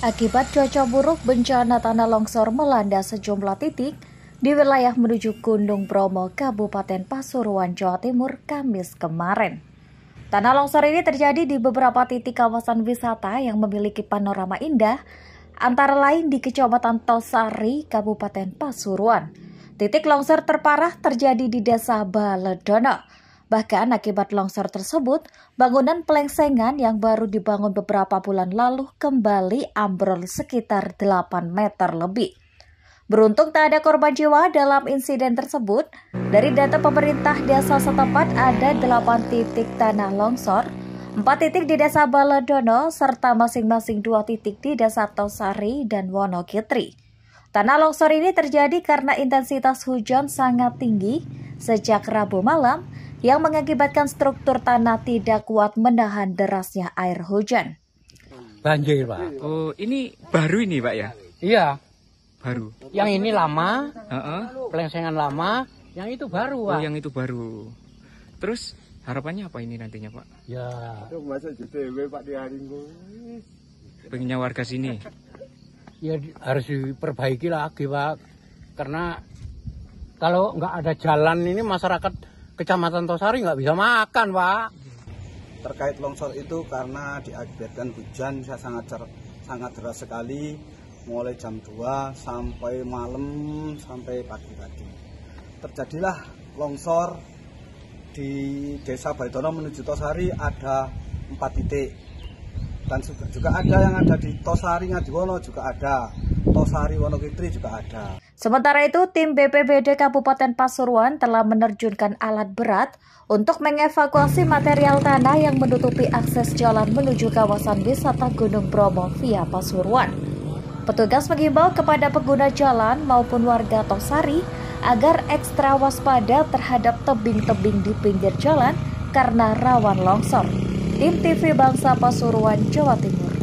Akibat cuaca buruk, bencana tanah longsor melanda sejumlah titik di wilayah menuju Gunung Bromo, Kabupaten Pasuruan, Jawa Timur, Kamis kemarin. Tanah longsor ini terjadi di beberapa titik kawasan wisata yang memiliki panorama indah, antara lain di Kecamatan Tosari, Kabupaten Pasuruan. Titik longsor terparah terjadi di Desa Baledono. Bahkan akibat longsor tersebut, bangunan pelengsengan yang baru dibangun beberapa bulan lalu kembali ambrol sekitar 8 meter lebih. Beruntung tak ada korban jiwa dalam insiden tersebut. Dari data pemerintah desa setempat ada 8 titik tanah longsor, 4 titik di desa Baladono, serta masing-masing 2 titik di desa Tosari dan Wonokitri Tanah longsor ini terjadi karena intensitas hujan sangat tinggi sejak Rabu malam yang mengakibatkan struktur tanah tidak kuat menahan derasnya air hujan. Banjir, Pak. Oh, ini baru ini, Pak ya? Iya. Baru. Yang ini lama, uh -uh. pelengsengan lama, yang itu baru, oh, Pak. Oh, yang itu baru. Terus harapannya apa ini nantinya, Pak? Ya. di hari Pengennya warga sini. Ya harus diperbaiki lagi, Pak. Karena kalau nggak ada jalan ini masyarakat Kecamatan Tosari nggak bisa makan, Pak. Terkait longsor itu karena diakibatkan hujan saya sangat cer sangat deras sekali mulai jam 2 sampai malam sampai pagi tadi. Terjadilah longsor di Desa Baitono menuju Tosari ada 4 titik. Dan juga ada yang ada di Tosari Ngadiwono juga ada. Tosari Wonogiri juga ada. Sementara itu, tim BPBD Kabupaten Pasuruan telah menerjunkan alat berat untuk mengevakuasi material tanah yang menutupi akses jalan menuju kawasan wisata Gunung Bromo via Pasuruan. Petugas mengimbau kepada pengguna jalan maupun warga Tosari agar ekstra waspada terhadap tebing-tebing di pinggir jalan karena rawan longsor. Tim TV Bangsa Pasuruan, Jawa Timur.